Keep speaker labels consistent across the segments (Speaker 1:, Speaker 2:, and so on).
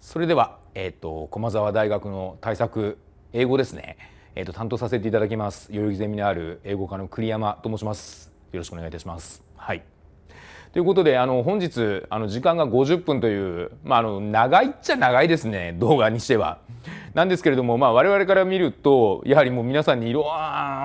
Speaker 1: それでは、えーと、駒澤大学の対策英語ですね、えーと、と担当させていただきます代々木ゼミナール英語科の栗山と申しますよろしくお願いいたしますはいということであの本日あの時間が50分という、まあ、あの長いっちゃ長いですね動画にしては。なんですけれども、まあ、我々から見るとやはりもう皆さんにいろ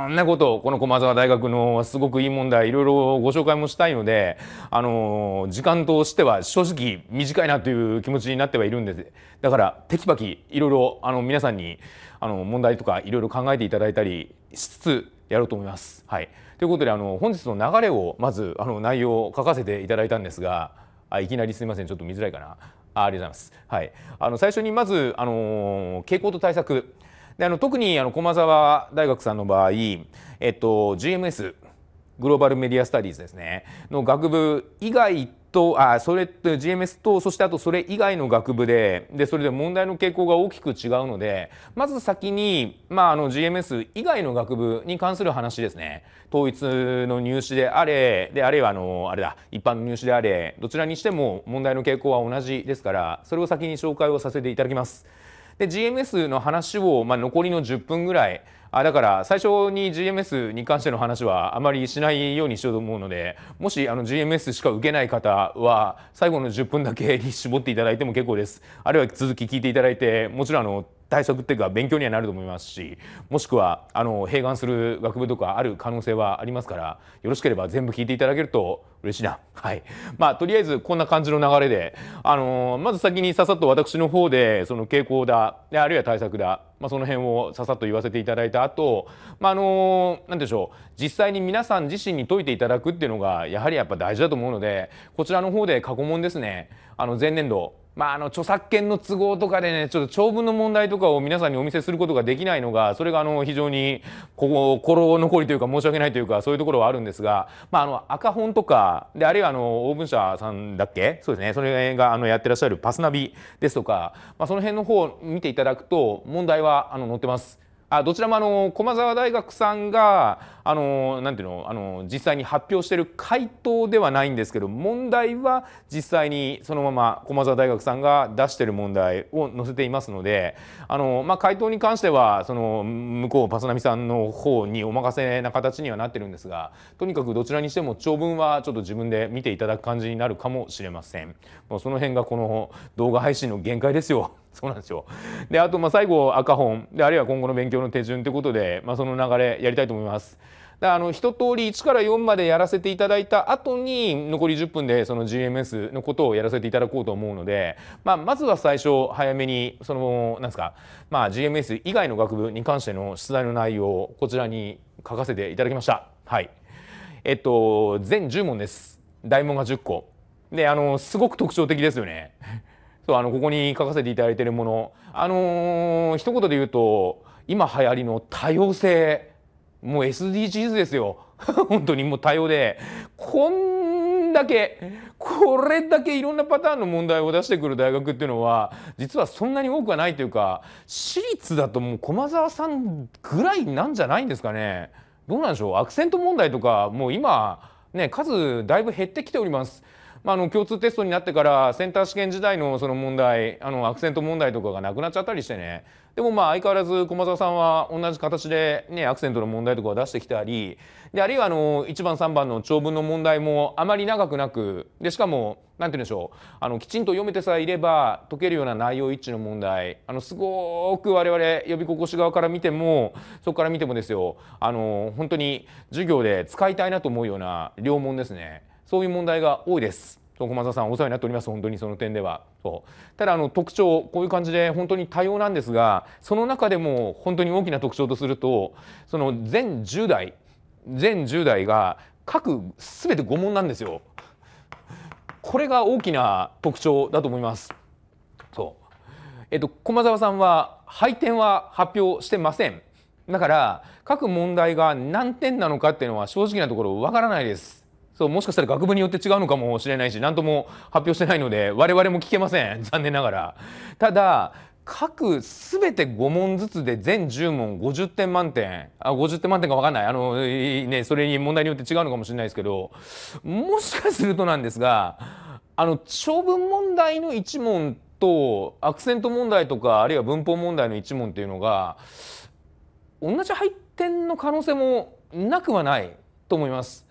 Speaker 1: んなことを、この駒澤大学のすごくいい問題いろいろご紹介もしたいのであの時間としては正直短いなという気持ちになってはいるんですだからテキパキいろいろあの皆さんにあの問題とかいろいろ考えていただいたりしつつやろうと思います。はいということであの本日の流れをまずあの内容を書かせていただいたんですがあいきなりすみませんちょっと見づらいかなあありがとうございます。はい、あの最初にまずあの傾向と対策であの特にあの駒澤大学さんの場合、えっと、GMS グローバルメディアスタディーズですねの学部以外とあそれ GMS とそしてあとそれ以外の学部ででそれで問題の傾向が大きく違うのでまず先に、まあ、あの GMS 以外の学部に関する話ですね統一の入試であれであるいはあのあれだ一般の入試であれどちらにしても問題の傾向は同じですからそれを先に紹介をさせていただきます。で GMS の話を、まあ、残りの10分ぐらいあだから最初に GMS に関しての話はあまりしないようにしようと思うのでもしあの GMS しか受けない方は最後の10分だけに絞っていただいても結構ですあるいは続き聞いていただいてもちろんあの対策っていうか勉強にはなると思いますしもしくはあの併願する学部とかある可能性はありますからよろしければ全部聞いていただけると嬉しいな。はい。まあ、とりあえずこんな感じの流れで、あのー、まず先にささっと私の方で、その傾向だ、あるいは対策だ、まあ、その辺をささっと言わせていただいた後、まあ、あのー、なんでしょう、実際に皆さん自身に解いていただくっていうのが、やはりやっぱ大事だと思うので、こちらの方で過去問ですね、あの、前年度、まあ、あの著作権の都合とかでねちょっと長文の問題とかを皆さんにお見せすることができないのがそれがあの非常に心残りというか申し訳ないというかそういうところはあるんですが、まあ、あの赤本とかであるいはあのオーブン社さんだっけそうですねそれがあのやってらっしゃるパスナビですとか、まあ、その辺の方を見ていただくと問題はあの載ってます。あどちらもあの駒澤大学さんがあのなんていうのあの実際に発表している回答ではないんですけど問題は実際にそのまま駒澤大学さんが出している問題を載せていますのであの、まあ、回答に関してはその向こうパスナミさんの方にお任せな形にはなってるんですがとにかくどちらにしても長文はちょっと自分で見ていただく感じになるかもしれません。もうその辺がこの動画配信の限界ですよ。そうなんですよであとまあ最後赤本であるいは今後の勉強の手順ということで、まあ、その流れやりたいと思います。だあの一通り1から4までやらせていただいた後に残り10分でその GMS のことをやらせていただこうと思うので、まあ、まずは最初早めにそのなんですか、まあ、GMS 以外の学部に関しての出題の内容をこちらに書かせていただきました。はいえっと、全10問です。大問が10個。であのすごく特徴的ですよね。そうあのここに書かせていただいているものあのー、一言で言うと今流行りの多様性もう SDGs ですよ 本当にもう多様でこんだけこれだけいろんなパターンの問題を出してくる大学っていうのは実はそんなに多くはないというか私立だともう駒澤さんぐらいなんじゃないんですかねどうなんでしょうアクセント問題とかもう今ね数だいぶ減ってきております。まあ、あの共通テストになってからセンター試験時代のその問題あのアクセント問題とかがなくなっちゃったりしてねでもまあ相変わらず駒澤さんは同じ形で、ね、アクセントの問題とかを出してきたりであるいはあの1番3番の長文の問題もあまり長くなくでしかも何て言うんでしょうあのきちんと読めてさえいれば解けるような内容一致の問題あのすごく我々呼び心し側から見てもそこから見てもですよあの本当に授業で使いたいなと思うような良問ですね。そういう問題が多いです。駒澤さんお世話になっております本当にその点ではそうただあの特徴こういう感じで本当に多様なんですがその中でも本当に大きな特徴とするとその全10代全10代が各全て5問なんですよこれが大きな特徴だと思いますそうえっと駒澤さんは配点は発表してませんだから各問題が何点なのかっていうのは正直なところわからないですそうもしかしたら学部によって違うのかもしれないし何とも発表してないので我々も聞けません 残念ながら。ただ各全て5問ずつで全10問50点満点あ50点満点か分かんないあの、ね、それに問題によって違うのかもしれないですけどもしかするとなんですがあの長文問題の1問とアクセント問題とかあるいは文法問題の1問っていうのが同じ配点の可能性もなくはないと思います。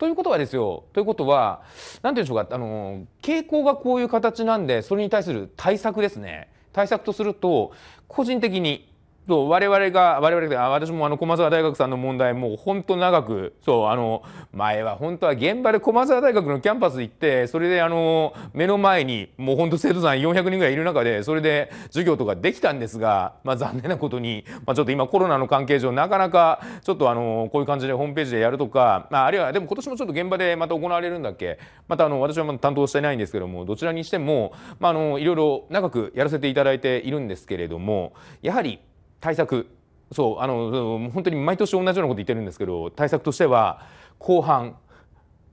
Speaker 1: ということはですよということは何て言うんでしょうかあの傾向がこういう形なんでそれに対する対策ですね対策とすると個人的にそう我々が我々が私もあの駒沢大学さんの問題もうほんと長くそうあの前は本当は現場で駒沢大学のキャンパス行ってそれであの目の前にもうほんと生徒さん400人ぐらいいる中でそれで授業とかできたんですが、まあ、残念なことに、まあ、ちょっと今コロナの関係上なかなかちょっとあのこういう感じでホームページでやるとか、まあ、あるいはでも今年もちょっと現場でまた行われるんだっけまたあの私はまだ担当してないんですけどもどちらにしても、まあ、あのいろいろ長くやらせていただいているんですけれどもやはり対策そうあの本当に毎年同じようなこと言ってるんですけど対策としては後半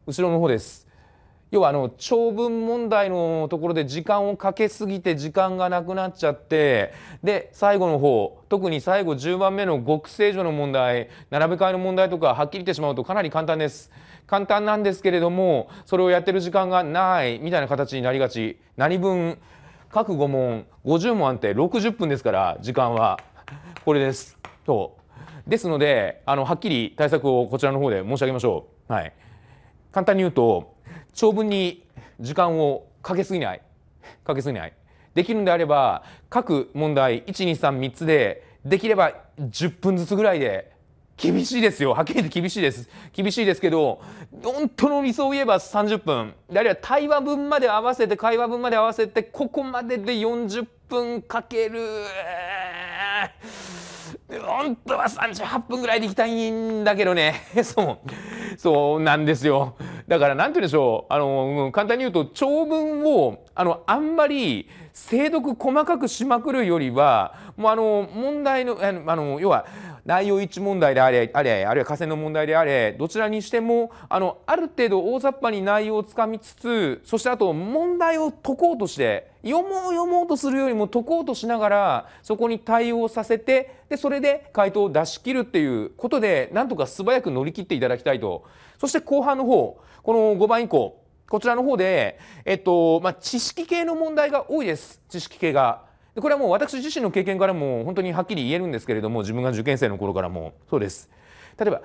Speaker 1: 後ろの方です。要はあの長文問題のところで時間をかけすぎて時間がなくなっちゃってで最後の方特に最後10番目の極正除の問題並べ替えの問題とかはっきり言ってしまうとかなり簡単です。簡単なんですけれどもそれをやってる時間がないみたいな形になりがち何分各5問50問あって60分ですから時間は。これです。そですので、あの、はっきり対策をこちらの方で申し上げましょう。はい。簡単に言うと、長文に時間をかけすぎない。かけすぎない。できるんであれば、各問題、1、2、3、3つで、できれば10分ずつぐらいで厳しいですよ。はっきり言って厳しいです。厳しいですけど、本当の理想を言えば30分。であるいは対話分まで合わせて、会話分まで合わせて、ここまでで40分かける本当は38分ぐらいで行きたいんだけどね。そう。そうなんですよ。だから、なんて言うんでしょう。あの、簡単に言うと、長文を、あの、あんまり、精読細かくしまくるよりはもうあの問題のあの要は内容一問題であれあれあるいは河川の問題であれどちらにしてもあのある程度大雑把に内容をつかみつつそしてあと問題を解こうとして読もう読もうとするよりも解こうとしながらそこに対応させてでそれで回答を出し切るっていうことでなんとか素早く乗り切っていただきたいとそして後半の方この5番以降こちらの方で、えっと、まあ、知識系の問題が多いです。知識系が。でこれはもう私自身の経験からも本当にはっきり言えるんですけれども、自分が受験生の頃からもそうです。例えば、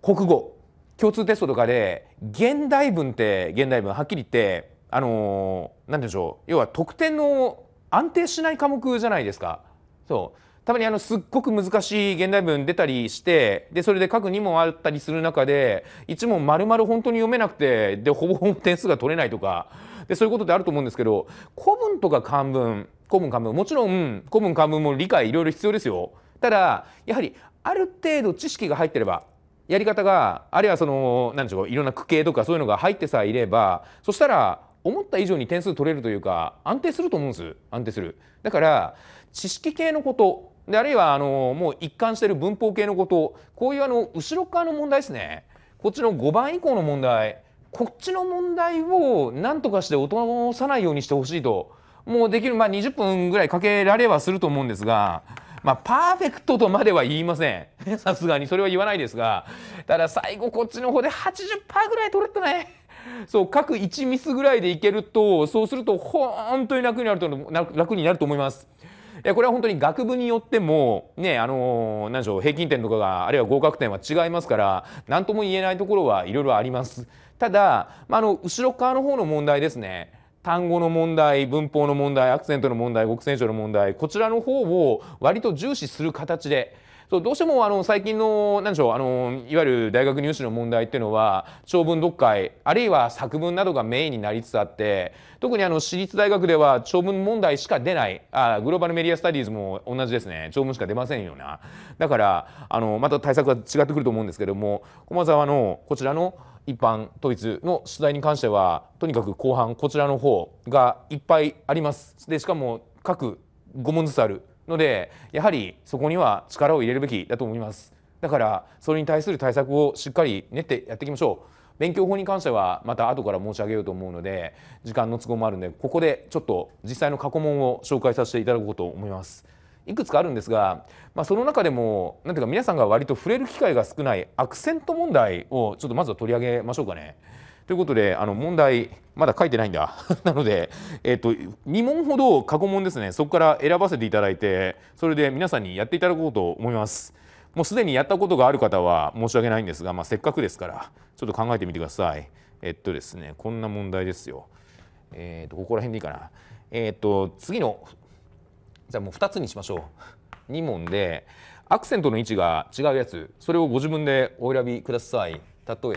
Speaker 1: 国語、共通テストとかで、現代文って、現代文、はっきり言って、あのー、なんでしょう。要は得点の安定しない科目じゃないですか。そう。たまにあのすっごく難しい現代文出たりしてでそれで書く2問あったりする中で1問丸々本当に読めなくてでほぼほぼ点数が取れないとかでそういうことってあると思うんですけど古文とか漢文古文漢文もちろん古文漢文も理解いろいろ必要ですよ。ただやはりある程度知識が入ってればやり方があるいはその何でしょういろんな句形とかそういうのが入ってさえいればそしたら思った以上に点数取れるというか安定すると思うんです安定する。だから知識系のことであるいはあのもう一貫している文法系のことこういうあの後ろ側の問題ですねこっちの5番以降の問題こっちの問題を何とかして落とさないようにしてほしいともうできる、まあ、20分ぐらいかけられはすると思うんですが、まあ、パーフェクトとまでは言いませんさすがにそれは言わないですがただ最後こっちの方で80%ぐらい取れたね。そう各1ミスぐらいでいけるとそうすると本当に楽になると楽になると思います。えこれは本当に学部によってもねあの何でしょう平均点とかがあるいは合格点は違いますから何とも言えないところはいろいろあります。ただ、まあ、あの後ろ側の方の問題ですね単語の問題文法の問題アクセントの問題語句選書の問題こちらの方を割と重視する形でそうどうしてもあの最近の何でしょうあのいわゆる大学入試の問題っていうのは長文読解あるいは作文などがメインになりつつあって特にあの私立大学では長文問題しか出ないあグローバルメディアスタディーズも同じですね長文しか出ませんよなだからあのまた対策は違ってくると思うんですけども駒沢のこちらの一般統一の取材に関してはとにかく後半こちらの方がいっぱいあります。でしかも各5問ずつあるのでやはりそこには力を入れるべきだと思いますだからそれに対する対策をしっかり練ってやっていきましょう勉強法に関してはまた後から申し上げようと思うので時間の都合もあるのでここでちょっと実際の過去問を紹介させていただこうと思いますいくつかあるんですが、まあ、その中でも何ていうか皆さんが割と触れる機会が少ないアクセント問題をちょっとまずは取り上げましょうかね。ということであの問題まだ書いてないんだ なので、えっと、2問ほど過去問ですねそこから選ばせていただいてそれで皆さんにやっていただこうと思います。もうすでにやったことがある方は申し訳ないんですが、まあ、せっかくですからちょっと考えてみてください。えっとですねこんな問題ですよ。えっ、とここら辺でいいかな。えっ、と次のじゃあもう2つにしましょう。2問でアクセントの位置が違うやつそれをご自分でお選びください。例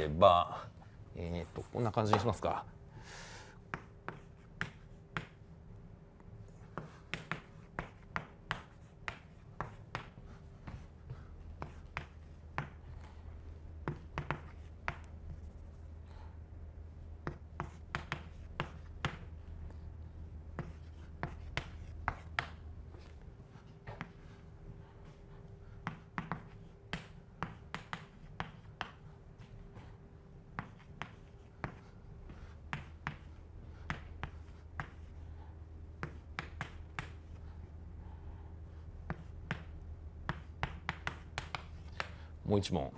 Speaker 1: えばえー、っとこんな感じにしますかもう一問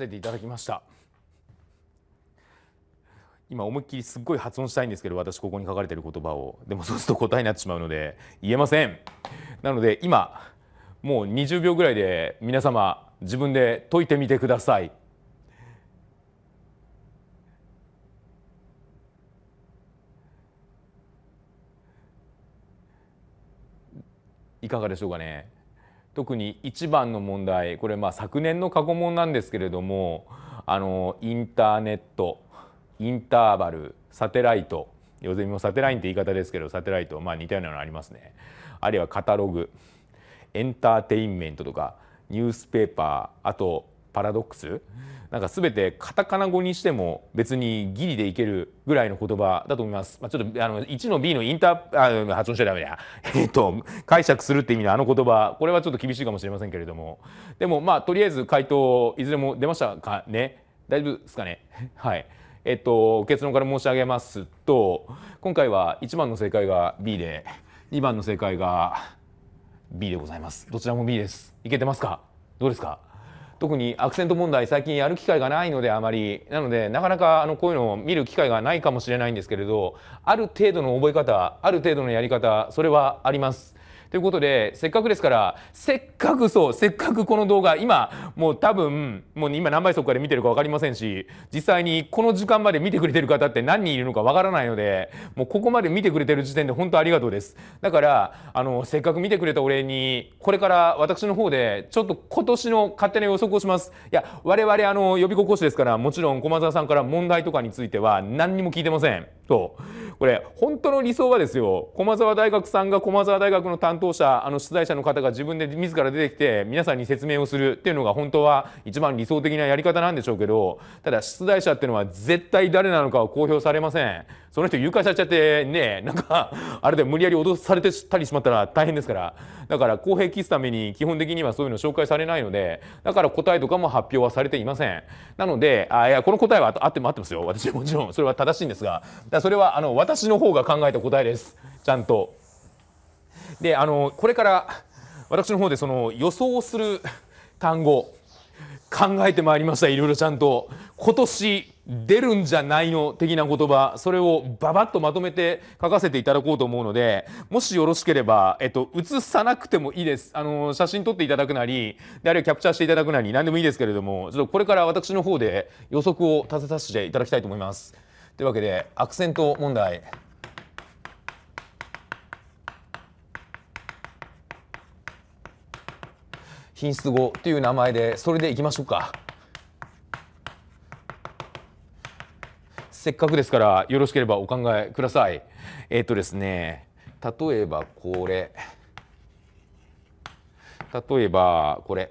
Speaker 1: せていただきました今思いっきりすっごい発音したいんですけど私ここに書かれてる言葉をでもそうすると答えになってしまうので言えませんなので今もう20秒ぐらいで皆様自分で解いてみてくださいいかがでしょうかね特に一番の問題これまあ昨年の過去問なんですけれどもあのインターネットインターバルサテライト要するにもサテラインって言い方ですけどサテライトまあ似たようなのありますねあるいはカタログエンターテインメントとかニュースペーパーあとパラドックスなんか全てカタカナ語にしても別にギリでいけるぐらいの言葉だと思います。まあ、ちょっとあの1の B のインターあ発音しちゃダメだ。えっと解釈するって意味のあの言葉これはちょっと厳しいかもしれませんけれどもでもまあとりあえず回答いずれも出ましたかね大丈夫ですかねはい。えっと結論から申し上げますと今回は1番の正解が B で2番の正解が B でございます。どちらも B です。いけてますかどうですか特にアクセント問題最近やる機会がないのであまりなのでなかなかあのこういうのを見る機会がないかもしれないんですけれどある程度の覚え方ある程度のやり方それはあります。ということでせっかくですからせっかくそうせっかくこの動画今もう多分もう今何倍速から見てるか分かりませんし実際にこの時間まで見てくれてる方って何人いるのか分からないのでもうここまで見てくれてる時点で本当ありがとうですだからあのせっかく見てくれたお礼にこれから私の方でちょっと今年の勝手な予測をしますいや我々あの予備校講師ですからもちろん駒沢さんから問題とかについては何にも聞いてませんとこれ本当の理想はですよ駒沢大学さんが駒沢大学の担当者あの出題者の方が自分で自ら出てきて皆さんに説明をするっていうのが本当は一番理想的なやり方なんでしょうけどただ出題者っていうのは絶対誰なのかは公表されませんその人誘拐されちゃってねなんか あれで無理やり脅されてたりしまったら大変ですからだから公平期すために基本的にはそういうの紹介されないのでだから答えとかも発表はされていませんなのであいやこの答えはあっても合ってますよ私もちろんそれは正しいんですがだそれはあの私の方が考えた答えですちゃんと。であのこれから私の方でその予想する単語考えてまいりましたいろいろちゃんと今年出るんじゃないの的な言葉それをばばっとまとめて書かせていただこうと思うのでもしよろしければ、えっと、写さなくてもいいですあの写真撮っていただくなりであるいはキャプチャーしていただくなり何でもいいですけれどもちょっとこれから私の方で予測を立てさせていただきたいと思います。というわけでアクセント問題品質語という名前でそれでいきましょうかせっかくですからよろしければお考えくださいえっ、ー、とですね例えばこれ例えばこれ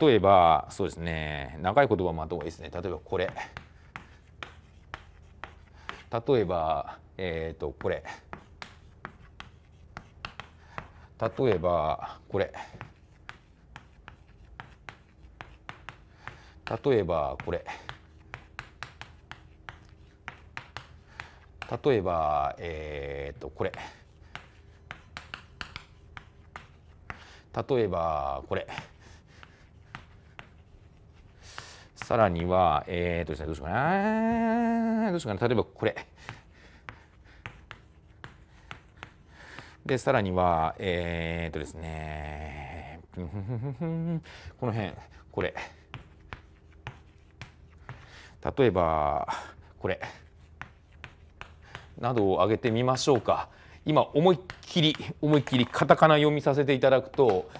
Speaker 1: 例えばそうですね長い言葉もあった方がいいですね例えばこれ例えばえっ、ー、とこれ。例えばこれ例えばこれ例えばえっとこれ例えばこれさらにはえっとですねどうしようかなどうしようかな例えばこれ。でさらにはえー、っとですね この辺これ例えばこれなどを挙げてみましょうか今思いっきり思いっきりカタカナ読みさせていただくと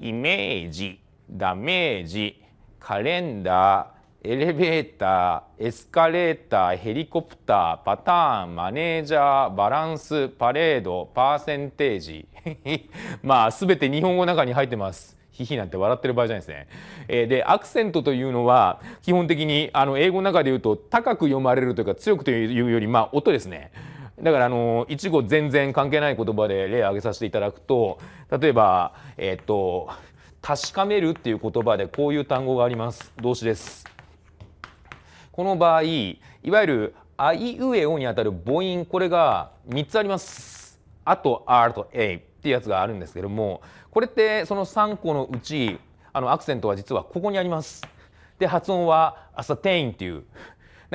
Speaker 1: イメージダメージカレンダーエレベーターエスカレーターヘリコプターパターンマネージャーバランスパレードパーセンテージ まあ全て日本語の中に入ってます。ヒヒなんて笑ってる場合じゃないですね。えー、でアクセントというのは基本的にあの英語の中で言うと高く読まれるというか強くというよりまあ音ですね。だからあの一語全然関係ない言葉で例を挙げさせていただくと例えばえっ、ー、と確かめるっていう言葉でこういう単語があります動詞です。この場合いわゆるあいうえおにあたる母音これが3つあります。あと R と A っていうやつがあるんですけどもこれってその3個のうちあのアクセントは実はここにあります。で発音は「アサテイン」っていう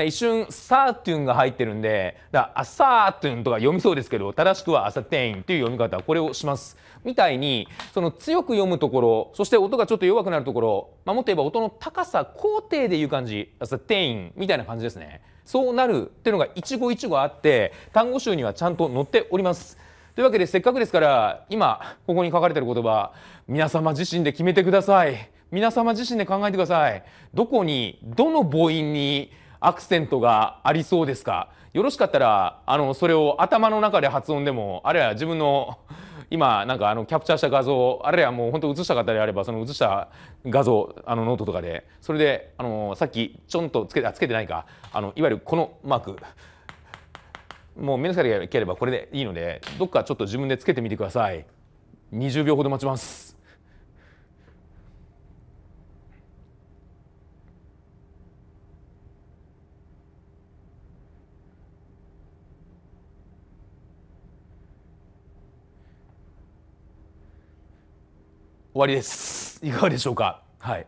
Speaker 1: 一瞬サートゥンが入ってるんでだアサートゥンとか読みそうですけど正しくはアサテインという読み方これをしますみたいにその強く読むところそして音がちょっと弱くなるところ、まあ、もっと言えば音の高さ高低でいう感じアサテインみたいな感じですねそうなるっていうのが一語一語あって単語集にはちゃんと載っております。というわけでせっかくですから今ここに書かれてる言葉皆様自身で決めてください皆様自身で考えてくださいどこにどの母音にアクセントがありそうですかよろしかったらあのそれを頭の中で発音でもあるいは自分の 今なんかあのキャプチャーした画像あるいはもう本当映した方であればその映した画像あのノートとかでそれであのさっきちょんとつけてあつけてないかあのいわゆるこのマークもう目の先がければこれでいいのでどっかちょっと自分でつけてみてください20秒ほど待ちます終わりです。いかがでしょうかはい。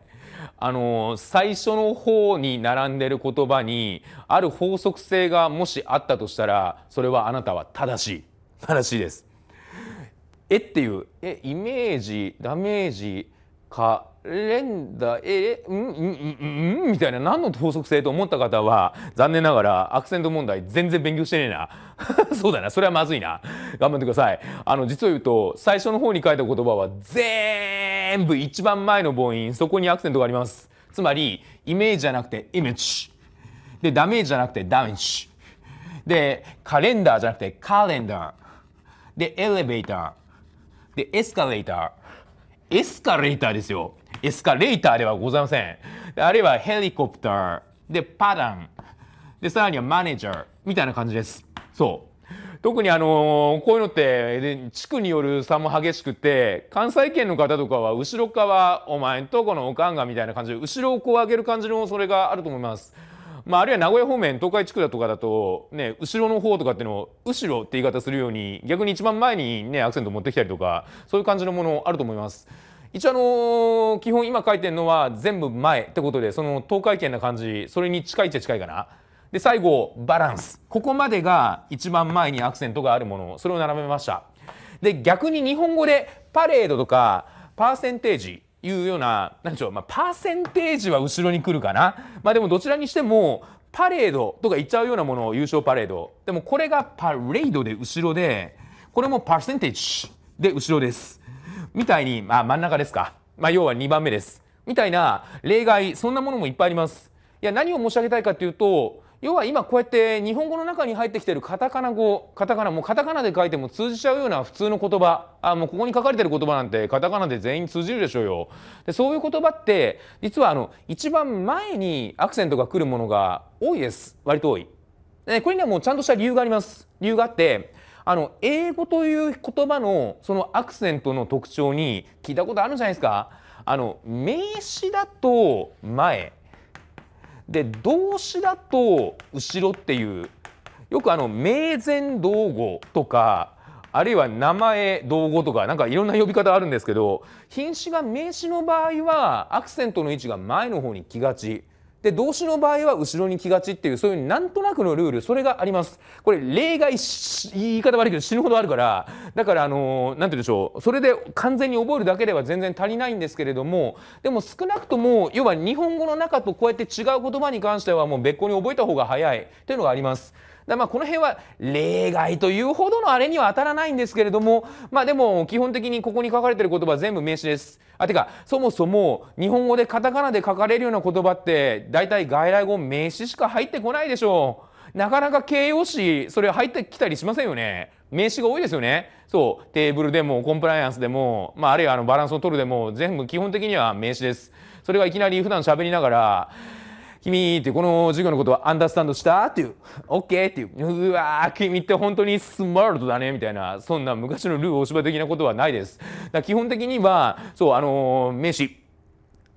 Speaker 1: あの最初の方に並んでる言葉にある法則性がもしあったとしたらそれはあなたは正しい正しいです。えっていうえイメージダメージカレンダーえうんうんうんみたいな何の法則性と思った方は残念ながらアクセント問題全然勉強してねえな そうだなそれはまずいな頑張ってくださいあの実を言うと最初の方に書いた言葉は全部一番前の母音そこにアクセントがありますつまりイメージじゃなくてイメージでダメージじゃなくてダメージでカレンダーじゃなくてカレンダーでエレベーターでエスカレーターエスカレーターですよ。エスカレーターではございません。あるいはヘリコプター、で、パダン、で、さらにはマネージャー、みたいな感じです。そう。特にあのー、こういうのって地区による差も激しくて関西圏の方とかは後ろ側お前んとこのおかんがみたいな感じで後ろをこう上げる感じのそれがあると思います。まあ、あるいは名古屋方面東海地区だとかだと、ね、後ろの方とかっていうのを後ろって言い方するように逆に一番前に、ね、アクセント持ってきたりとかそういう感じのものあると思います。一応あのー、基本今書いてるのは全部前ってことでその東海圏な感じそれに近いっちゃ近いかな。で最後バランスここまでが一番前にアクセントがあるものそれを並べましたで逆に日本語でパレードとかパーセンテージいうような、なんでしょう、まあ、パーセンテージは後ろに来るかな。まあでもどちらにしても、パレードとか言っちゃうようなものを優勝パレード。でもこれがパレードで後ろで、これもパーセンテージで後ろです。みたいに、まあ真ん中ですか。まあ要は2番目です。みたいな例外、そんなものもいっぱいあります。いや、何を申し上げたいかというと、要は今こうやって日本語の中に入ってきてるカタカナ語カタカナもうカタカナで書いても通じちゃうような普通の言葉あもうここに書かれてる言葉なんてカタカナで全員通じるでしょうよでそういう言葉って実はあの一番前にアクセントが来るものが多いです割と多いでこれにはもうちゃんとした理由があります理由があってあの英語という言葉のそのアクセントの特徴に聞いたことあるんじゃないですかあの名詞だと前で動詞だと後ろっていうよくあの名前道語とかあるいは名前道語とかなんかいろんな呼び方あるんですけど品詞が名詞の場合はアクセントの位置が前の方に来がち。で動詞の場合は後ろに来がちっていうそういうなんとなくのルールそれがありますこれ例外言い方悪いけど死ぬほどあるからだからあの何て言うんでしょうそれで完全に覚えるだけでは全然足りないんですけれどもでも少なくとも要は日本語の中とこうやって違う言葉に関してはもう別個に覚えた方が早いというのがあります。だまあこの辺は例外というほどのあれには当たらないんですけれどもまあでも基本的にここに書かれてる言葉は全部名詞です。あてかそもそも日本語でカタカナで書かれるような言葉って大体外来語名詞しか入ってこないでしょう。なかなか形容詞それ入ってきたりしませんよね。名詞が多いですよね。そう、テーブルでもコンプライアンスでも、まあ、あるいはあのバランスを取るでも、全部基本的には名詞です。それがいきなり普段喋りながら、君ってこの授業のことはアンダースタンドしたっていう、オッケーっていう、うわー、君って本当にスマートだねみたいな、そんな昔のルー大芝的なことはないです。だ基本的には、そう、あのー、名詞。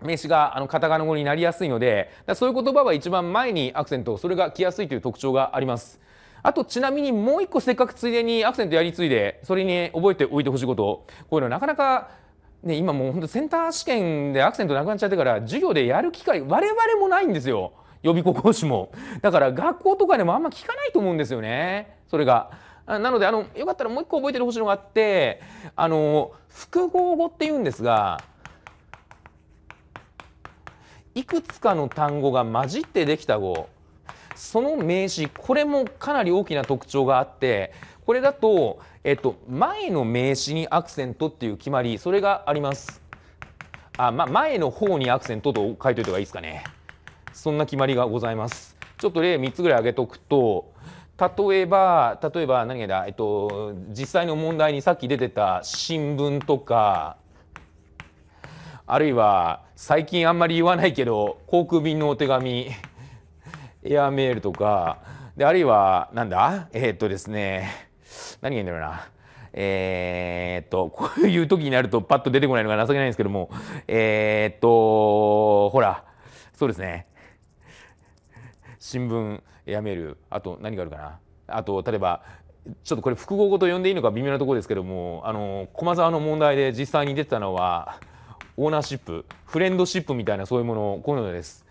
Speaker 1: 名詞があのカタカナ語になりやすいのでそういう言葉は一番前にアクセントそれが来やすいという特徴がありますあとちなみにもう一個せっかくついでにアクセントやり継いでそれに覚えておいてほしいことこういうのなかなかね、今もう本当センター試験でアクセントなくなっちゃってから授業でやる機会我々もないんですよ予備校講師もだから学校とかでもあんま聞かないと思うんですよねそれがなのであのよかったらもう一個覚えてほしいのがあってあの複合語っていうんですがいくつかの単語が混じってできた語その名詞これもかなり大きな特徴があってこれだと、えっと、前の名詞にアクセントっていう決まり、それがあります。あ、ま、前の方にアクセントと書いといた方がいいですかね。そんな決まりがございます。ちょっと例3つぐらい挙げとくと、例えば、例えば何がだ、えっと、実際の問題にさっき出てた新聞とか、あるいは最近あんまり言わないけど航空便のお手紙エアメールとかであるいはなんだえー、っとですね何がいいんだろうな。えー、っと、こういう時になるとパッと出てこないのが情けないんですけども、えー、っと、ほら、そうですね。新聞、やめる。あと、何があるかな。あと、例えば、ちょっとこれ複合語と呼んでいいのか微妙なところですけども、あの、駒沢の問題で実際に出てたのは、オーナーシップ、フレンドシップみたいなそういうもの、こういうのです。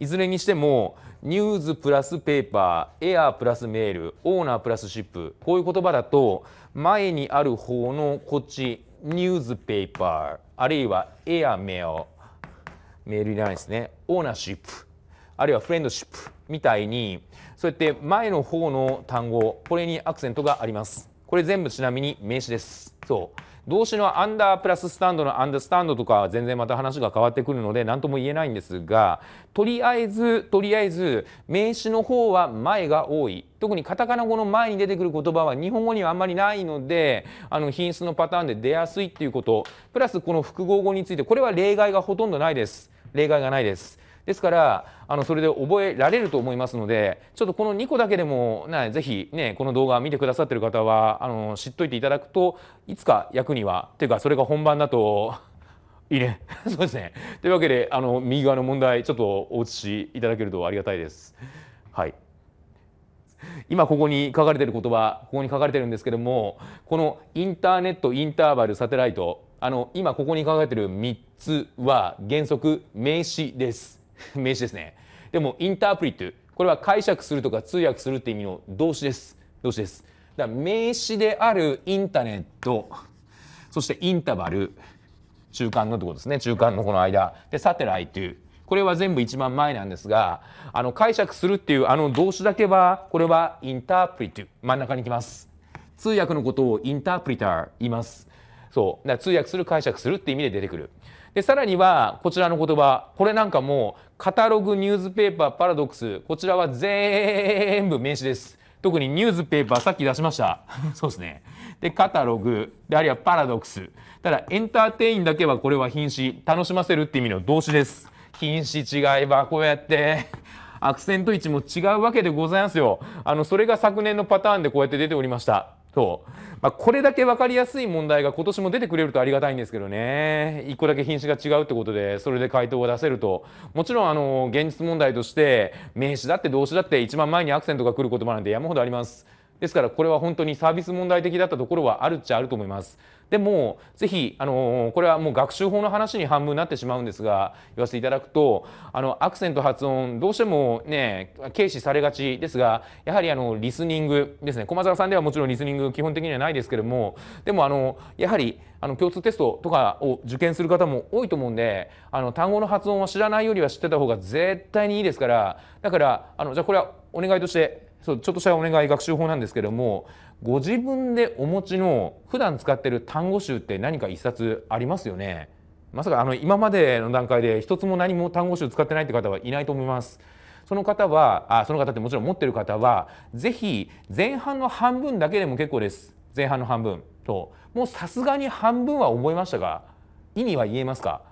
Speaker 1: いずれにしても、ニュースプラスペーパー、エアープラスメール、オーナープラスシップ、こういう言葉だと、前にある方のこっち、ニュースペーパー、あるいはエアメール、メールいらないですね、オーナーシップ、あるいはフレンドシップみたいに、そうやって前の方の単語、これにアクセントがあります。これ全部ちなみに名詞です。そう。動詞のアンダープラススタンドのアンダースタンドとかは全然また話が変わってくるので何とも言えないんですがとりあえずとりあえず名詞の方は前が多い特にカタカナ語の前に出てくる言葉は日本語にはあんまりないのであの品質のパターンで出やすいっていうことプラスこの複合語についてこれは例外がほとんどないです例外がないですですからあのそれで覚えられると思いますのでちょっとこの2個だけでもなぜひねこの動画を見てくださってる方はあの知っといていただくといつか役にはっていうかそれが本番だと いいね そうですねというわけであの右側の問題ちょっとお写しいただけるとありがたいです。はい今ここに書かれている言葉ここに書かれているんですけどもこのインターネットインターバルサテライトあの今ここに書かれてる3つは原則名詞です 名詞ですね。でも、インタープリット、これは解釈するとか通訳するって意味の動詞です。動詞です。だから名詞であるインターネット、そしてインターバル、中間のところですね。中間のこの間。で、サテライト。これは全部一番前なんですが、あの、解釈するっていうあの動詞だけは、これはインタープリット真ん中に来ます。通訳のことをインタープリター言います。そう。だから通訳する、解釈するって意味で出てくる。で、さらには、こちらの言葉、これなんかもカタログ、ニュースペーパー、パラドックス、こちらは全部名詞です。特にニュースペーパーさっき出しました そうですねでカタログであるいはパラドックスただエンターテインだけはこれは品詞楽しませるって意味の動詞です品詞違えばこうやってアクセント位置も違うわけでございますよあのそれが昨年のパターンでこうやって出ておりましたそう。まあ、これだけ分かりやすい問題が今年も出てくれるとありがたいんですけどね。一個だけ品種が違うってことで、それで回答を出せると。もちろん、あの、現実問題として、名詞だって動詞だって一番前にアクセントが来る言葉なんて山ほどあります。ですからこれは本当にサービス問題的だったところはあるっちゃあると思います。でもぜひあのこれはもう学習法の話に半分なってしまうんですが言わせていただくとあのアクセント発音どうしてもね軽視されがちですがやはりあのリスニングですね駒澤さんではもちろんリスニング基本的にはないですけれどもでもあのやはりあの共通テストとかを受験する方も多いと思うんであの単語の発音は知らないよりは知ってた方が絶対にいいですからだからあのじゃあこれはお願いとしてそうちょっとしたお願い学習法なんですけどもご自分でお持ちの普段使ってる単語集って何か一冊ありますよねまさかあの今までの段階で一つも何も単語集使ってないって方はいないと思います。その方はあその方ってもちろん持ってる方はぜひ前半の半分だけでも結構です前半の半分ともうさすがに半分は覚えましたが意味は言えますか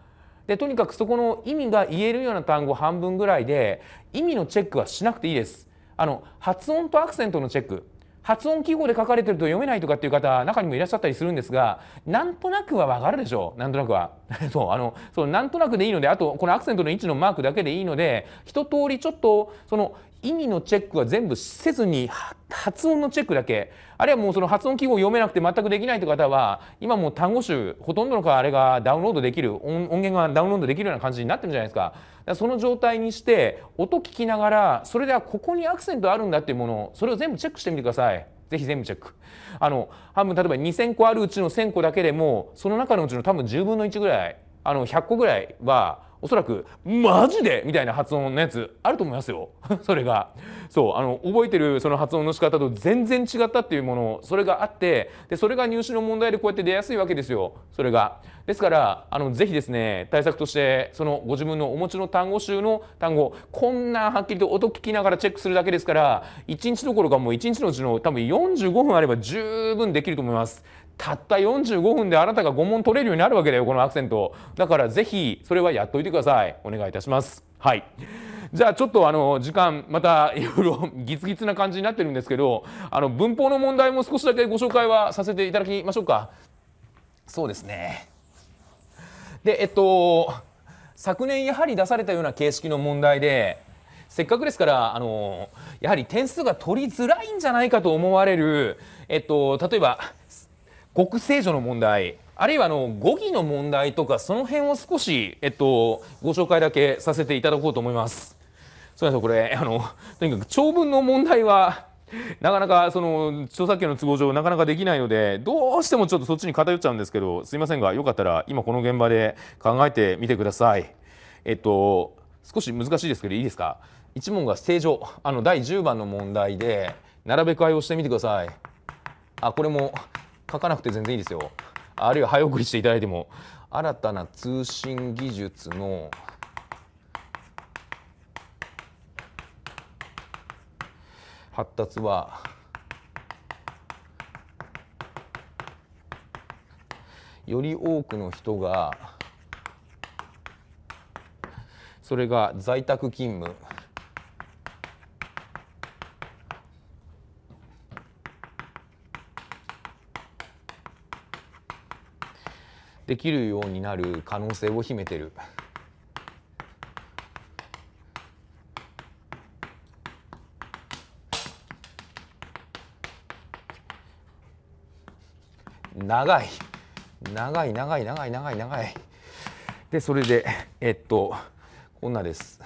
Speaker 1: でとにかくそこの意味が言えるような単語半分ぐらいで意味のチェックはしなくていいですあの発音とアクセントのチェック発音記号で書かれてると読めないとかっていう方中にもいらっしゃったりするんですがなんとなくは分かるでしょうなんとなくは そうあのそうなんとなくでいいのであとこのアクセントの位置のマークだけでいいので一通りちょっとその意味のチェックは全部せずに発音のチェックだけあるいはもうその発音記号を読めなくて全くできないという方は今もう単語集ほとんどのあれがダウンロードできる音源がダウンロードできるような感じになってるじゃないですかかその状態にして音聞きながらそれではここにアクセントあるんだっていうものそれを全部チェックしてみてください。ぜひ全部チェック。あの半分例えば2,000個あるうちの1,000個だけでもその中のうちの多分10分の1ぐらいあの100個ぐらいはおそらく「マジで?」みたいな発音のやつあると思いますよ それがそうあの覚えてるその発音の仕方と全然違ったっていうものそれがあってでそれが入試の問題でこうやって出やすいわけですよそれがですからあのぜひですね対策としてそのご自分のお持ちの単語集の単語こんなはっきりと音聞きながらチェックするだけですから1日どころかもう1日のうちの多分45分あれば十分できると思いますたった45分であなたが5問取れるようになるわけだよこのアクセントだからぜひそれはやっといてくださいお願いいたしますはいじゃあちょっとあの時間またいろいろギツギツな感じになってるんですけどあの文法の問題も少しだけご紹介はさせていただきましょうかそうですねでえっと昨年やはり出されたような形式の問題でせっかくですからあのやはり点数が取りづらいんじゃないかと思われる、えっと、例えば国政治の問題あるいはあの語義の問題とかその辺を少し、えっと、ご紹介だけさせていただこうと思います。そうですこれあのとにかく長文の問題はなかなかその著作権の都合上なかなかできないのでどうしてもちょっとそっちに偏っちゃうんですけどすいませんがよかったら今この現場で考えてみてください。えっと少し難しいですけどいいですか一問が正常あの第10番の問題で並べ替えをしてみてください。あこれも書かなくて全然いいですよあるいは早送りしていただいても新たな通信技術の発達はより多くの人がそれが在宅勤務できるようになる可能性を秘めてる。長い長い長い長い長い長いでそれでえっとこんなです。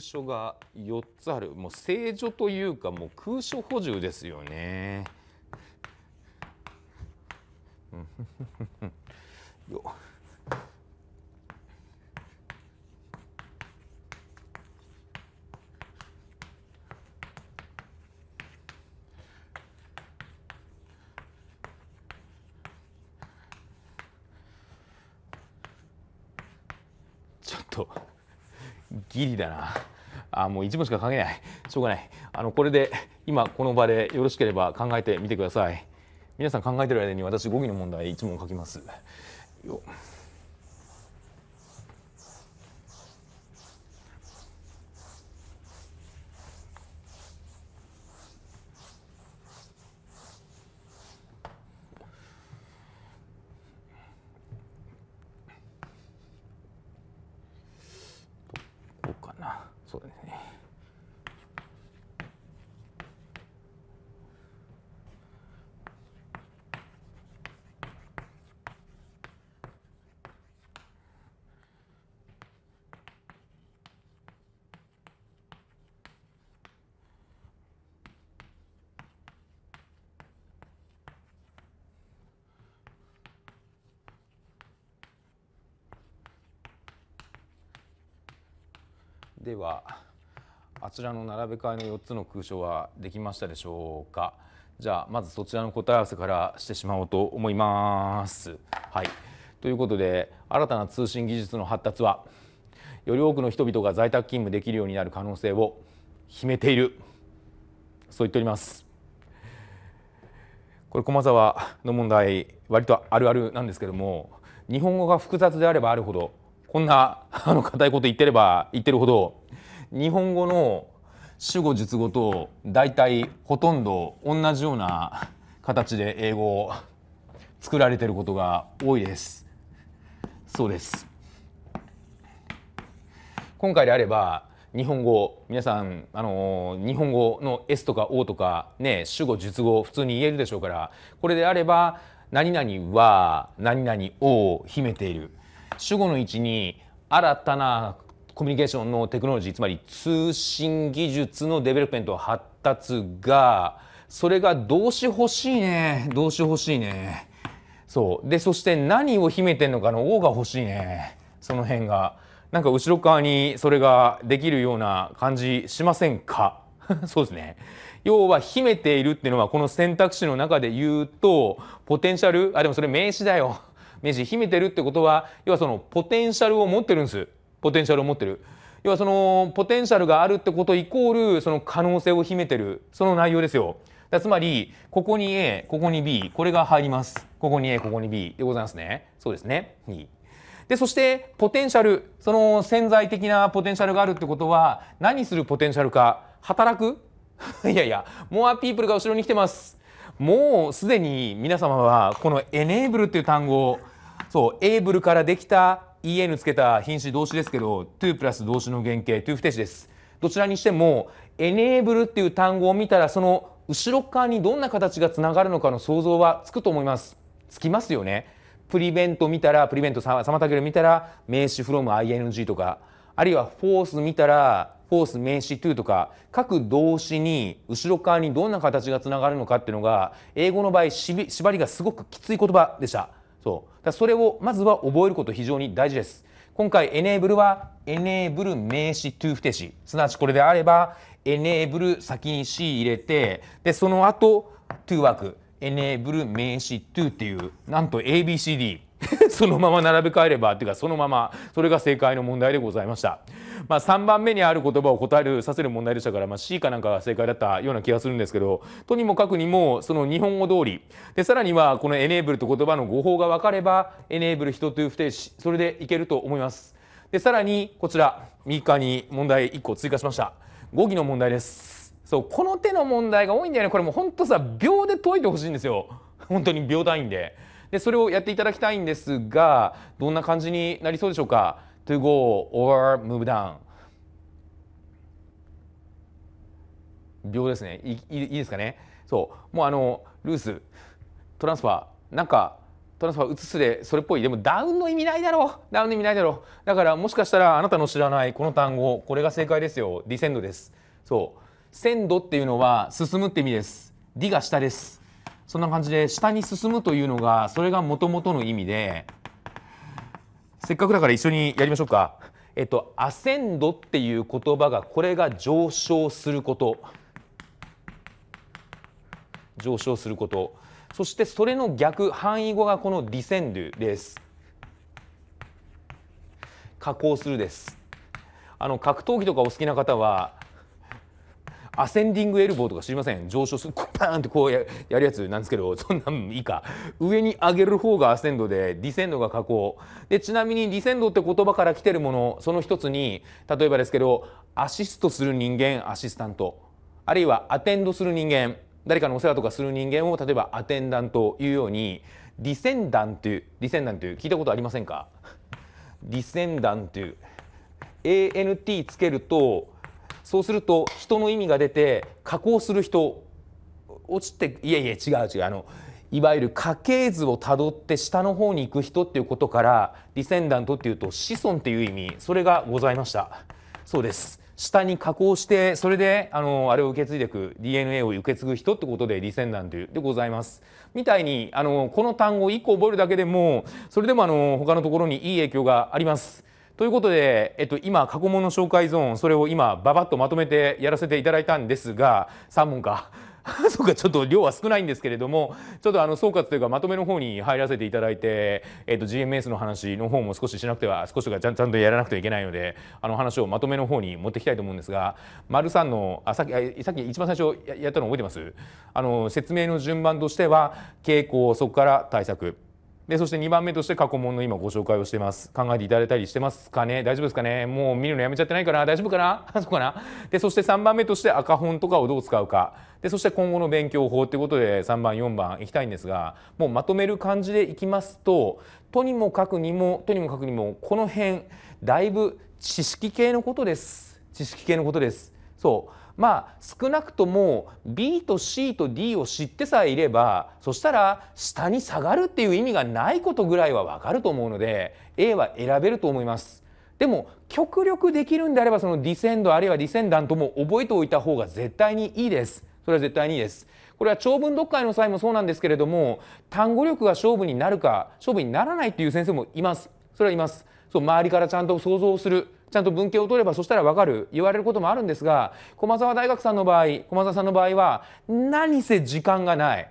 Speaker 1: 所が4つあるもう正所というかもう空所補充ですよね。よちょっとギリだな。あもう一文しか書けないしょうがないあのこれで今この場でよろしければ考えてみてください皆さん考えてる間に私語彙の問題1問書きますよそうだねではあちらの並べ替えの4つの空所はできましたでしょうかじゃあまずそちらの答え合わせからしてしまおうと思います。はいということで新たな通信技術の発達はより多くの人々が在宅勤務できるようになる可能性を秘めているそう言っております。これ駒沢の問題割とあるあるなんですけども日本語が複雑であればあるほどこんな あの硬いこと言ってれば言ってるほど日本語の主語述語と大体ほとんど同じような形で英語を作られてることが多いですそうです今回であれば日本語皆さんあの日本語の S とか O とかね主語述語普通に言えるでしょうからこれであれば何々は何々を秘めている主語の位置に新たなコミュニケーションのテクノロジーつまり通信技術のデベロップメント発達がそれが動詞欲しいね動詞欲しいねそうでそして何を秘めてんのかの「王が欲しいねその辺がなんか後ろ側にそれができるような感じしませんか そうですね要は秘めているっていうのはこの選択肢の中で言うとポテンシャルあでもそれ名詞だよ名詞秘めてるってことは要はそのポテンシャルを持ってるんですポテンシャルを持ってる要はそのポテンシャルがあるってことイコールその可能性を秘めてるその内容ですよだつまりここに A ここに B これが入りますここに A ここに B でございますねそうですね2でそしてポテンシャルその潜在的なポテンシャルがあるってことは何するポテンシャルか働く いやいやモアピープルが後ろに来てますもうすでに皆様はこのエネーブルっていう単語そうエーブルからできた EN つけた品詞動詞ですけど2プラス動詞の原型2不定詞ですどちらにしてもエネーブルっていう単語を見たらその後ろ側にどんな形がつながるのかの想像はつくと思いますつきますよねプリベント見たらプリベント妨げる見たら名詞 from ing とかあるいはフォース見たらフォース名詞 to とか各動詞に後ろ側にどんな形がつながるのかっていうのが英語の場合縛りがすごくきつい言葉でしたそうだそれをまずは覚えること非常に大事です今回 enable は enable 名詞 to 不定詞すなわちこれであれば enable 先に C 入れてでその後 to 枠 enable 名詞 to っていうなんと ABCD そのまま並べ替えればっていうかそのままそれが正解の問題でございました、まあ、3番目にある言葉を答えるさせる問題でしたから、まあ、C かなんかが正解だったような気がするんですけどとにもかくにもその日本語通りでさらにはこのエネーブルと言葉の語法が分かればエネーブル人という不定詞それでいけると思いますでさらにこちら右側に問題1個追加しました語義の問題ですそうこの手の問題が多いんだよねこれもうほんとさ秒で解いてほしいんですよ本当に秒単位で。でそれをやっていただきたいんですがどんな感じになりそうでしょうか to go or move down 秒ですねいいいいですかねそうもうあのルーストランスファーなんかトランスファー移すでそれっぽいでもダウンの意味ないだろうダウンの意味ないだろうだからもしかしたらあなたの知らないこの単語これが正解ですよディセンドですそう鮮度っていうのは進むって意味です D が下ですそんな感じで下に進むというのがそれがもともとの意味でせっかくだから一緒にやりましょうか。えっと、アセンドっていう言葉がこれが上昇すること上昇することそしてそれの逆範囲語がこのディセンドです加工するですあの格闘技とかお好きな方はアセンディングエルボーとか知りません上昇するパーンってこうやるやつなんですけど そんなんいいか上に上げる方がアセンドでディセンドが下降でちなみにディセンドって言葉から来てるものその一つに例えばですけどアシストする人間アシスタントあるいはアテンドする人間誰かのお世話とかする人間を例えばアテンダントというようにディセンダントディセンダント聞いたことありませんかディセンダント ANT つけるとそうすると人の意味が出て加工する人落ちていやいや違う違うあのいわゆる家系図をたどって下の方に行く人っていうことからディセンダントっていうと子孫っていう意味それがございましたそうです下に加工してそれであのあれを受け継いでいく DNA を受け継ぐ人ってことでディセンダントでございますみたいにあのこの単語1個覚えるだけでもそれでもあの他のところにいい影響がありますということで、えっと、今過去問の紹介ゾーンそれを今ばばっとまとめてやらせていただいたんですが3問か そうかちょっと量は少ないんですけれどもちょっとあの総括というかまとめの方に入らせていただいて、えっと、GMS の話の方も少ししなくては少しがちゃんとやらなくてはいけないのであの話をまとめの方に持っていきたいと思うんですが丸さんのあさっきさっき一番最初やったの覚えてますあの説明の順番としては傾向そこから対策でそして2番目として過去問の今ご紹介をしてます考えていただいたりしてますかね大丈夫ですかねもう見るのやめちゃってないから大丈夫かな そうかなでそして3番目として赤本とかをどう使うかでそして今後の勉強法ということで3番4番いきたいんですがもうまとめる感じでいきますととにもかくにもとにもかくにもこの辺だいぶ知識系のことです知識系のことですそうまあ少なくとも B と C と D を知ってさえいればそしたら下に下がるっていう意味がないことぐらいはわかると思うので A は選べると思います。でも極力できるんであればそのディセンドあるいはディセンダントも覚えておいた方が絶対にいいです。それは絶対にいいです。これは長文読解の際もそうなんですけれども単語力が勝負になるか勝負にならないっていう先生もいます。それはいます。そう周りからちゃんと想像するちゃんと文献を取ればそしたら分かる言われることもあるんですが駒澤大学さんの場合駒澤さんの場合は何せ時間がない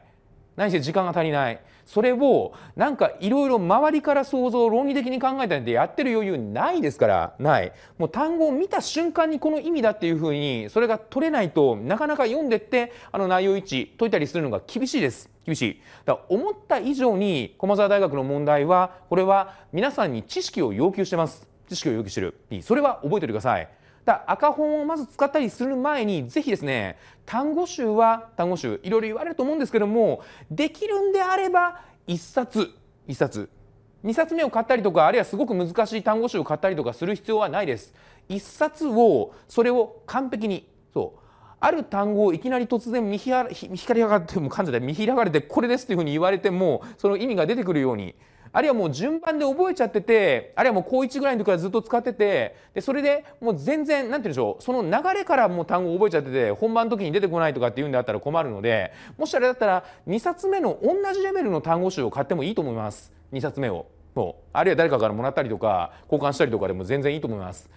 Speaker 1: 何せ時間が足りないそれをなんかいろいろ周りから想像論理的に考えたんでやってる余裕ないですからないもう単語を見た瞬間にこの意味だっていうふうにそれが取れないとなかなか読んでってあの内容一解いたりするのが厳しいです厳しいだ思った以上に駒澤大学の問題はこれは皆さんに知識を要求してます知識を要求してる。それは覚えておいてください。だ赤本をまず使ったりする前にぜひですね単語集は単語集いろいろ言われると思うんですけどもできるんであれば1冊1冊2冊目を買ったりとかあるいはすごく難しい単語集を買ったりとかする必要はないです。1冊をそれを完璧にそうある単語をいきなり突然見ひら見ひらがっても噛んじ見開かれてこれですというふうに言われてもその意味が出てくるようにあるいはもう順番で覚えちゃっててあるいはもう高1ぐらいの時からずっと使っててでそれでもう全然何て言うんでしょうその流れからもう単語を覚えちゃってて本番の時に出てこないとかっていうんであったら困るのでもしあれだったら2冊目の同じレベルの単語集を買ってもいいと思います2冊目を。あるいは誰かからもらったりとか交換したりとかでも全然いいと思います。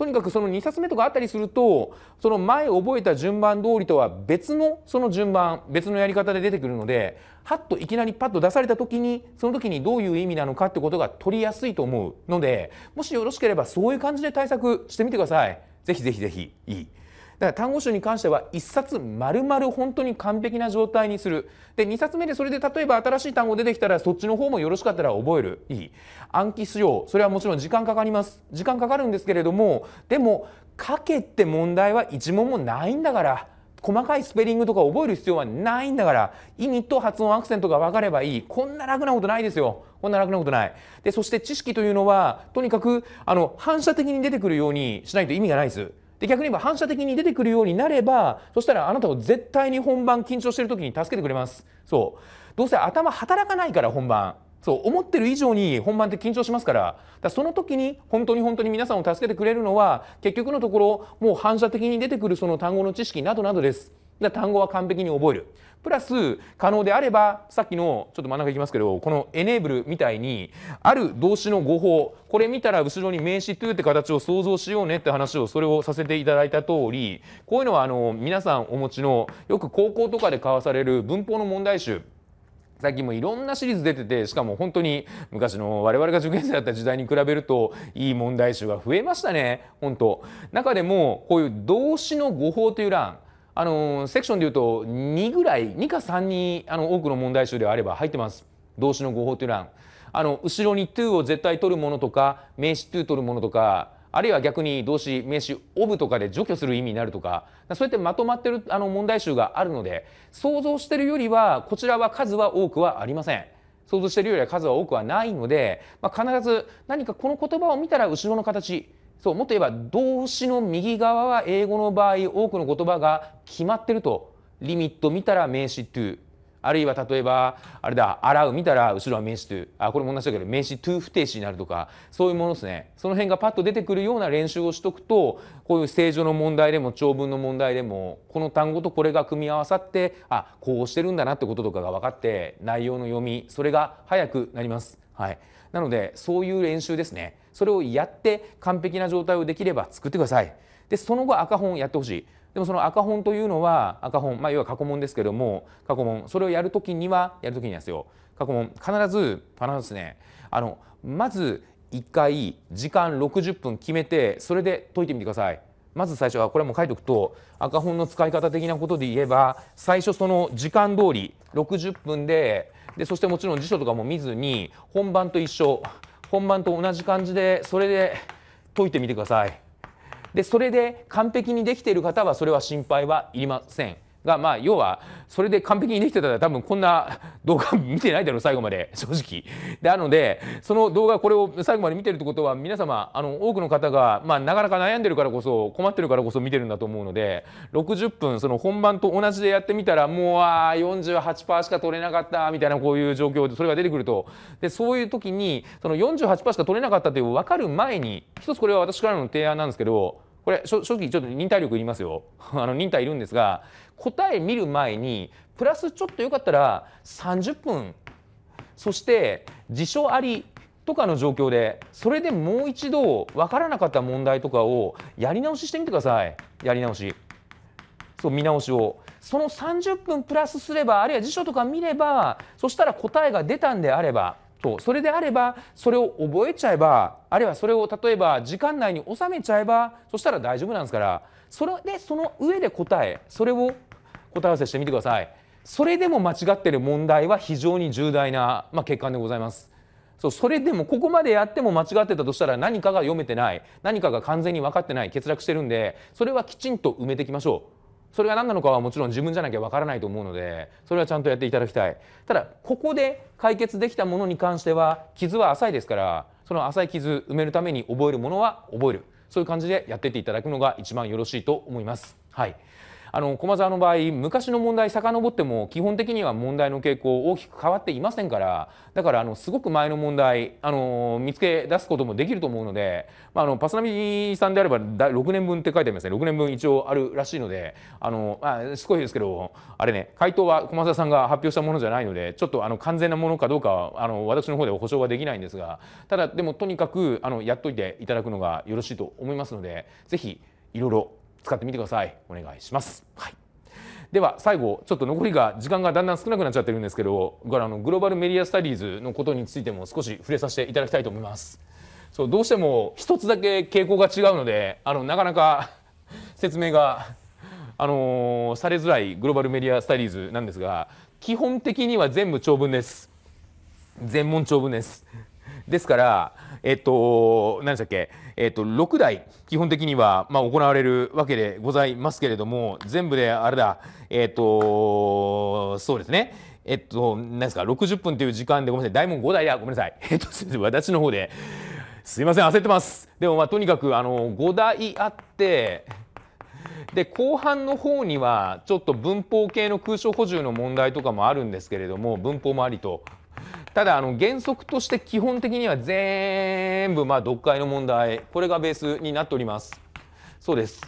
Speaker 1: とにかくその2冊目とかあったりするとその前覚えた順番通りとは別のその順番別のやり方で出てくるのではっといきなりパッと出された時にその時にどういう意味なのかってことが取りやすいと思うのでもしよろしければそういう感じで対策してみてください。ぜひぜひぜひいいから単語集に関しては1冊丸々本当に完璧な状態にするで2冊目でそれで例えば新しい単語出てきたらそっちの方もよろしかったら覚えるいい暗記しようそれはもちろん時間かかります時間かかるんですけれどもでも書けって問題は1問もないんだから細かいスペリングとか覚える必要はないんだから意味と発音アクセントが分かればいいこんな楽なことないですよこんな楽なことないでそして知識というのはとにかくあの反射的に出てくるようにしないと意味がないですで逆に言えば反射的に出てくるようになればそしたらあなたを絶対に本番緊張してる時に助けてくれますそうどうせ頭働かないから本番そう思ってる以上に本番って緊張しますからその時に本当に本当に皆さんを助けてくれるのは結局のところもう反射的に出てくるその単語の知識などなどです単語は完璧に覚えるプラス可能であればさっきのちょっと真ん中いきますけどこのエネーブルみたいにある動詞の語法これ見たら後ろに名詞 to って形を想像しようねって話をそれをさせていただいた通りこういうのはあの皆さんお持ちのよく高校とかで交わされる文法の問題集最近もいろんなシリーズ出ててしかも本当に昔の我々が受験生だった時代に比べるといい問題集が増えましたね本当中でもこういう動詞の語法という欄あのセクションでいうと2ぐらい2か3にあの多くの問題集であれば入ってます動詞の語法という欄あの後ろに to を絶対取るものとか名詞 to 取るものとかあるいは逆に動詞名詞 of とかで除去する意味になるとかそうやってまとまってるあの問題集があるので想像してるよりはこちらは数は多くはありません。想像してるよりは数は多くはないので、まあ、必ず何かこの言葉を見たら後ろの形そうもっと言えば動詞の右側は英語の場合多くの言葉が決まってるとリミット見たら名詞 to あるいは例えばあれだ洗う見たら後ろは名詞 to あこれも同じだけど名詞 to 不定詞になるとかそういうものですねその辺がパッと出てくるような練習をしとくとこういう正常の問題でも長文の問題でもこの単語とこれが組み合わさってあこうしてるんだなってこととかが分かって内容の読みそれが早くなります。はい、なのでそういう練習ですね。それをやって完璧な状態をできれば作ってくださいでその後赤本やってほしいでもその赤本というのは赤本、まあ、要は過去問ですけども過去問それをやるときにはやるときにですよ過去問必ず必ずですねあのまず1回時間60分決めてそれで解いてみてください。まず最初はこれも書いておくと赤本の使い方的なことで言えば最初その時間通り60分ででそしてもちろん辞書とかも見ずに本番と一緒本番と同じ感じでそれで解いてみてくださいでそれで完璧にできている方はそれは心配はいりませんが、まあ、要は、それで完璧にできてたら多分こんな動画見てないだろう、最後まで、正直。なので、その動画、これを最後まで見てるってことは、皆様、あの、多くの方が、まあ、なかなか悩んでるからこそ、困ってるからこそ見てるんだと思うので、60分、その本番と同じでやってみたら、もう、あー、48%しか取れなかった、みたいな、こういう状況で、それが出てくると。で、そういう時に、その48%しか取れなかったという分かる前に、一つこれは私からの提案なんですけど、これ正直ちょっと忍耐力いりますよ あの忍耐いるんですが答え見る前にプラスちょっとよかったら30分そして辞書ありとかの状況でそれでもう一度分からなかった問題とかをやり直ししてみてくださいやり直しそう見直しをその30分プラスすればあるいは辞書とか見ればそしたら答えが出たんであればとそれであればそれを覚えちゃえばあるいはそれを例えば時間内に収めちゃえばそしたら大丈夫なんですからそれでその上で答えそれを答え合わせしてみてくださいそれでも間違ってる問題は非常に重大な、まあ、欠陥でございますそうそれでもここまでやっても間違ってたとしたら何かが読めてない何かが完全に分かってない欠落してるんでそれはきちんと埋めていきましょうそれが何なのかはもちろん自分じゃなきゃわからないと思うのでそれはちゃんとやっていただきたいただここで解決できたものに関しては傷は浅いですからその浅い傷埋めるために覚えるものは覚えるそういう感じでやっていっていただくのが一番よろしいと思いますはいあの駒沢の場合昔の問題遡っても基本的には問題の傾向大きく変わっていませんからだからあのすごく前の問題あの見つけ出すこともできると思うので、まあ、あのパスナビさんであれば6年分って書いてありますね6年分一応あるらしいのであの、まあ、少しですけどあれね回答は駒沢さんが発表したものじゃないのでちょっとあの完全なものかどうかはあの私の方では保証はできないんですがただでもとにかくあのやっといていただくのがよろしいと思いますので是非いろいろ使ってみてくださいお願いします、はい、では最後ちょっと残りが時間がだんだん少なくなっちゃってるんですけどあのグローバルメディア・スタディーズのことについても少し触れさせていただきたいと思いますそうどうしても一つだけ傾向が違うのであのなかなか 説明があのー、されづらいグローバルメディア・スタディーズなんですが基本的には全部長文です全問長文ですですからえっと、何でしたっけ、えっと、6台、基本的には、まあ、行われるわけでございますけれども、全部であれだ、えっと、そうですね。えっと、何ですか、60分という時間でごめんなさい、大門5台だ、ごめんなさい。えっと、私の方で、すいません、焦ってます。でも、まあ、とにかく、あの、5台あって、で後半の方にはちょっと文法系の空所補充の問題とかもあるんですけれども文法もありとただあの原則として基本的には全部まあ読解の問題これがベースになっておりますそうです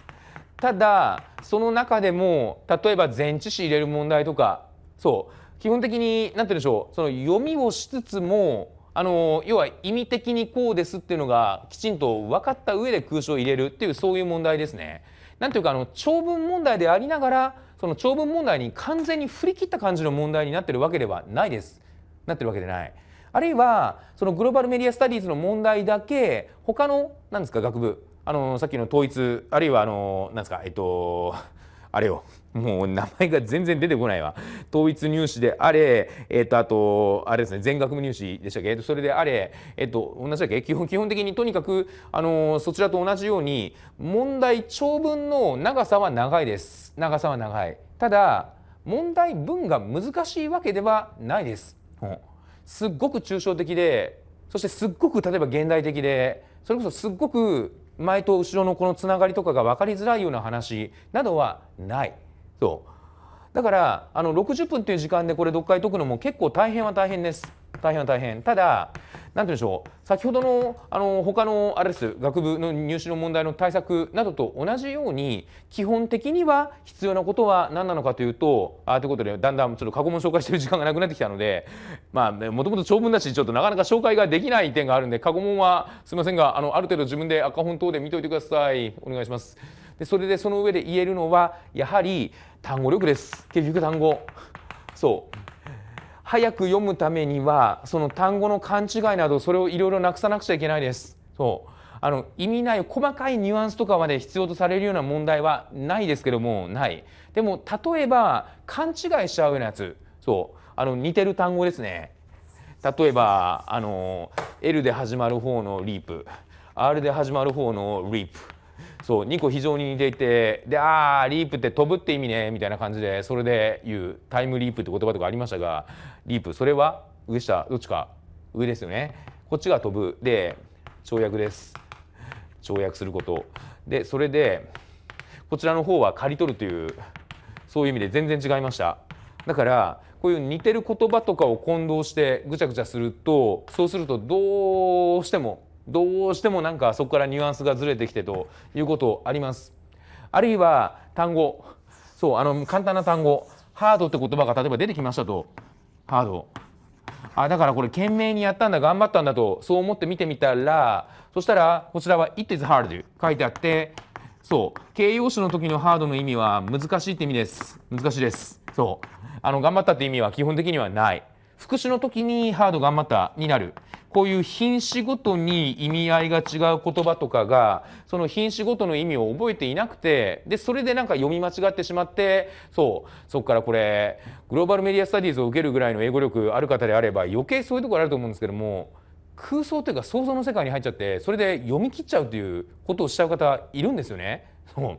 Speaker 1: ただその中でも例えば前置詞入れる問題とかそう基本的に何て言うんでしょうその読みをしつつもあの要は意味的にこうですっていうのがきちんと分かった上で空所を入れるっていうそういう問題ですね。なんていうかあの長文問題でありながらその長文問題に完全に振り切った感じの問題になってるわけではないです。なってるわけでない。あるいはそのグローバルメディア・スタディーズの問題だけ他の何ですか学部あのさっきの統一あるいはあの何ですかえっと あれよもう名前が全然出てこないわ統一入試であれえっとあとあれですね全学部入試でしたっけそれであれえっと同じだっけ基本基本的にとにかくあのそちらと同じように問題長文の長さは長いです長さは長いただ問題文が難しいわけではないですうん、すっごく抽象的でそしてすっごく例えば現代的でそれこそすっごく前と後ろのこのつながりとかが分かりづらいような話などはない。そうだからあの60分という時間でこれ読解解くのも結構大変は大変です。大変は大変。ただ、何て言うんでしょう、先ほどのあの他のあれです、学部の入試の問題の対策などと同じように、基本的には必要なことは何なのかというと、あということで、だんだんちょっと過去問紹介してる時間がなくなってきたので、まあ、ね、もともと長文だし、ちょっとなかなか紹介ができない点があるんで、過去問はすみませんが、あのある程度自分で赤本等で見ておいてください。お願いします。でそれでその上で言えるのは、やはり単語力です。結局単語。そう早く読むためにはその単語の勘違いなどそれをいろいろなくさなくちゃいけないです。そうあの意味ない細かいニュアンスとかまで必要とされるような問題はないですけどもないでも例えば勘違いしちゃうようなやつそうあの似てる単語ですね例えばあの L で始まる方のリープ R で始まる方のリープそう2個非常に似ていてであーリープって飛ぶって意味ねみたいな感じでそれで言うタイムリープって言葉とかありましたがリープそれは上下どっちか上ですよねこっちが飛ぶで跳躍です跳躍することでそれでこちらの方は刈り取るというそういう意味で全然違いましただからこういう似てる言葉とかを混同してぐちゃぐちゃするとそうするとどうしてもどうしてもなんかそこからニュアンスがずれてきてということありますあるいは単語そうあの簡単な単語ハードって言葉が例えば出てきましたとハードあだからこれ懸命にやったんだ頑張ったんだとそう思って見てみたらそしたらこちらは「It is hard」書いてあってそう形容詞の時のハードの意味は難しいって意味です難しいですそうあの頑張ったって意味は基本的にはない副詞の時にハード頑張ったになるこういう品詞ごとに意味合いが違う言葉とかがその品詞ごとの意味を覚えていなくてでそれでなんか読み間違ってしまってそうそっからこれグローバルメディアスタディーズを受けるぐらいの英語力ある方であれば余計そういうところあると思うんですけども空想というか想像の世界に入っちゃってそれで読み切っちゃうということをしちゃう方いるんですよね。そう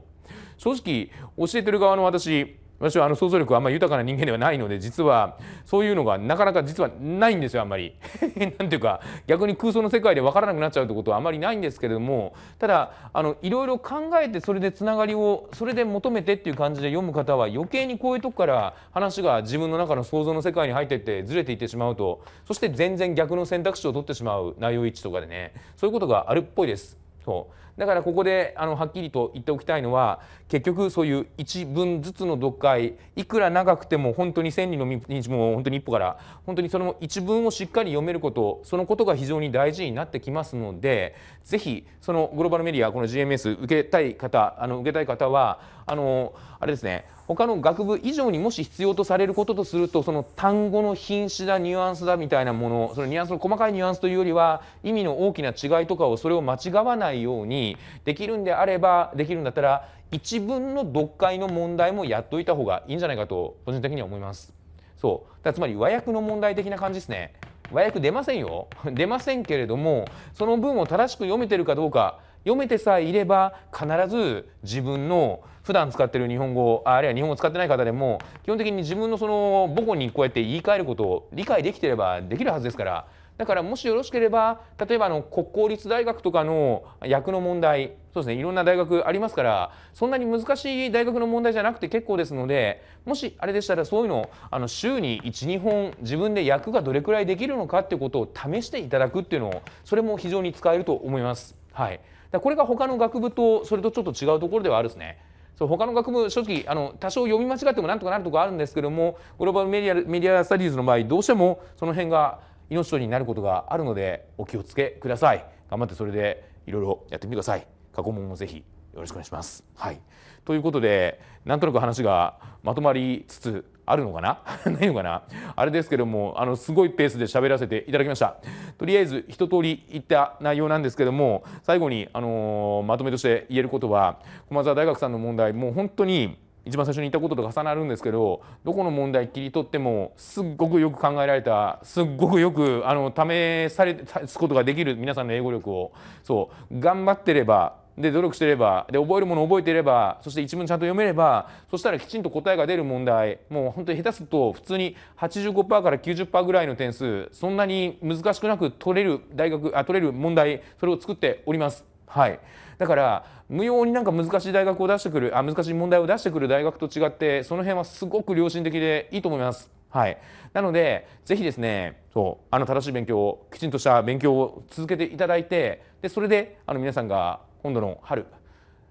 Speaker 1: 正直教えてる側の私私はあの想像力はあんまり豊かな人間ではないので実はそういうのがなかなか実はないんですよあんまり。なんていうか逆に空想の世界で分からなくなっちゃうってことはあまりないんですけれどもただあのいろいろ考えてそれでつながりをそれで求めてっていう感じで読む方は余計にこういうとこから話が自分の中の想像の世界に入ってってずれていってしまうとそして全然逆の選択肢を取ってしまう内容一致とかでねそういうことがあるっぽいです。そうだからここであのはっきりと言っておきたいのは結局そういう1文ずつの読解いくら長くても本当に千里の道も本当に一歩から本当にその一文をしっかり読めることそのことが非常に大事になってきますのでぜひそのグローバルメディアこの GMS 受けたい方あの受けたい方はあのあれですね他の学部以上にもし必要とされることとするとその単語の品種だニュアンスだみたいなものそのニュアンスの細かいニュアンスというよりは意味の大きな違いとかをそれを間違わないようにできるんであればできるんだったら一文の読解の問題もやっといた方がいいんじゃないかと個人的には思います。そうだつまり和訳の問題的な感じですね。和訳出ませんよ 出ませんけれどもその文を正しく読めてるかどうか読めてさえいれば必ず自分の普段使ってる日本語あるいは日本語使ってない方でも基本的に自分のその母語にこうやって言い換えることを理解できてればできるはずですからだからもしよろしければ例えばあの国公立大学とかの役の問題そうですねいろんな大学ありますからそんなに難しい大学の問題じゃなくて結構ですのでもしあれでしたらそういうのをあの週に12本自分で役がどれくらいできるのかっていうことを試していただくっていうのをそれも非常に使えると思います。はい、だこれが他の学部とそれとちょっと違うところではあるですね。そう他の学部正直あの多少読み間違ってもなんとかなるとこあるんですけどもグローバルメディアメディアスタディーズの場合どうしてもその辺が命取りになることがあるのでお気をつけください頑張ってそれでいろいろやってみてください過去問もぜひよろしくお願いします。はい、ということでなんとなく話がまとまりつつあるのかな ないのかなあれですけどもあのすごいペースで喋らせていただきました。とりあえず一通り言った内容なんですけども最後に、あのー、まとめとして言えることは駒澤大学さんの問題もう本当に一番最初に言ったことと重なるんですけどどこの問題切り取ってもすっごくよく考えられたすっごくよくあの試されすことができる皆さんの英語力をそう頑張ってればで努力してればで覚えるもの覚えていればそして一文ちゃんと読めればそしたらきちんと答えが出る問題もう本当に下手すると普通に85%から90%ぐらいの点数そんなに難しくなく取れる大学あ取れる問題それを作っております。はいだから無用になんか難しい大学を出してくるあ難しい問題を出してくる大学と違ってその辺はすごく良心的でいいと思います。はい、なのでぜひですねそうあの正しい勉強をきちんとした勉強を続けていただいてでそれであの皆さんが今度の春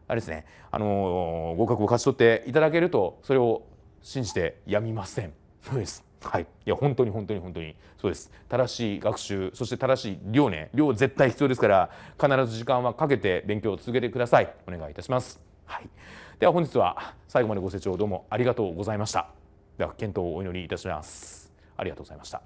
Speaker 1: あれですね、あのー、合格を勝ち取っていただけるとそれを信じてやみません。そうですはい、いや本当に本当に本当にそうです正しい学習そして正しい量ね量絶対必要ですから必ず時間はかけて勉強を続けてくださいお願いいたします、はい、では本日は最後までご清聴どうもありがとうございましたでは検討をお祈りいたしますありがとうございました